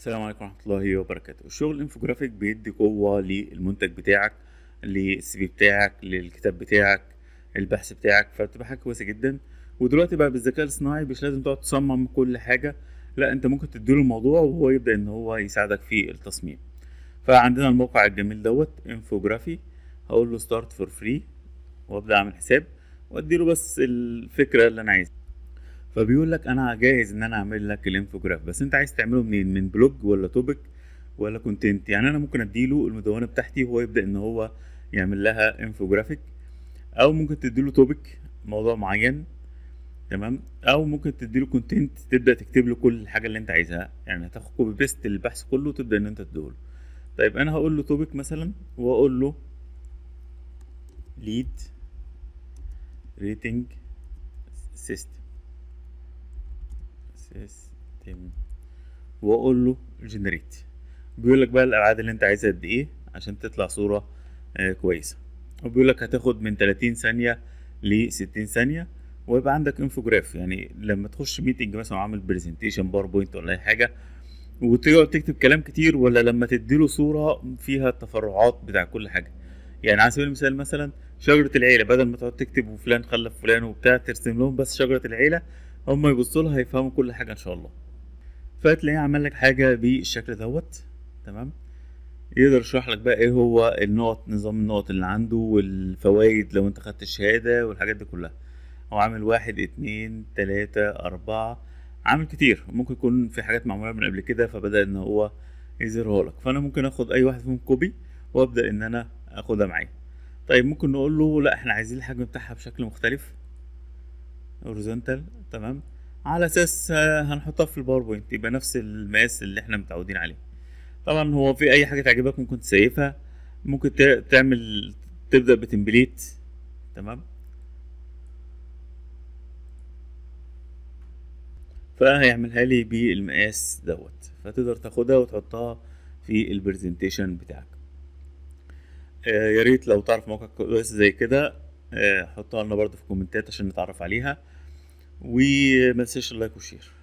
السلام عليكم ورحمه الله وبركاته الشغل الانفوجرافيك بيدي قوه للمنتج بتاعك للسي في بتاعك للكتاب بتاعك البحث بتاعك فبتبقى حاجه كويسه جدا ودلوقتي بقى بالذكاء الصناعي مش لازم تقعد تصمم كل حاجه لا انت ممكن تديله الموضوع وهو يبدا ان هو يساعدك في التصميم فعندنا الموقع الجميل دوت انفوجرافي هقول له ستارت فور فري وابدا اعمل حساب واديله بس الفكره اللي انا عايزها فبيقول لك انا جاهز ان انا اعمل لك الانفوجراف بس انت عايز تعمله منين من بلوج ولا توبيك ولا كونتنت يعني انا ممكن اديله المدونه بتاعتي وهو يبدا ان هو يعمل لها انفوجرافيك او ممكن تديله توبيك موضوع معين تمام او ممكن تديله كونتنت تبدا تكتب له كل الحاجه اللي انت عايزها يعني هتاخد كوبي بيست البحث كله وتبدا ان انت تديله طيب انا هقول له توبيك مثلا واقول له ليد ريتنج سيستم سيستم واقول له جنريت بيقول لك بقى الابعاد اللي انت عايزها قد ايه عشان تطلع صوره آه كويسه وبيقول لك هتاخد من 30 ثانيه ل 60 ثانيه ويبقى عندك انفوجراف يعني لما تخش ميتنج مثلا وعامل برزنتيشن باوربوينت ولا اي حاجه وتقعد تكتب كلام كتير ولا لما تديله صوره فيها التفرعات بتاع كل حاجه يعني على سبيل المثال مثلا شجره العيله بدل ما تقعد تكتب وفلان خلف فلان وبتاع ترسم لهم بس شجره العيله هما ما يبصوا لها هيفهموا كل حاجه ان شاء الله فتلاقيه عمل لك حاجه بالشكل دوت تمام يقدر يشرح لك بقى ايه هو النقط نظام النقط اللي عنده والفوائد لو انت خدت الشهاده والحاجات دي كلها هو عامل واحد اتنين تلاتة اربعة عامل كتير ممكن يكون في حاجات معموله من قبل كده فبدا ان هو يظهرها لك فانا ممكن اخد اي واحد فيهم كوبي وابدا ان انا اخدها معايا طيب ممكن نقول له لا احنا عايزين الحجم بتاعها بشكل مختلف هوريزونتال تمام على اساس آه، هنحطها في الباوربوينت يبقى نفس المقاس اللي احنا متعودين عليه طبعا هو في اي حاجه تعجبك ممكن تسيفها ممكن تعمل تبدا بتمبليت تمام فهيعملها لي بالمقاس دوت فتقدر تاخدها وتحطها في البرزنتيشن بتاعك آه يا ريت لو تعرف موقع كويس زي كده آه، حطها لنا برضو في الكومنتات عشان نتعرف عليها وما تنساش اللايك والشير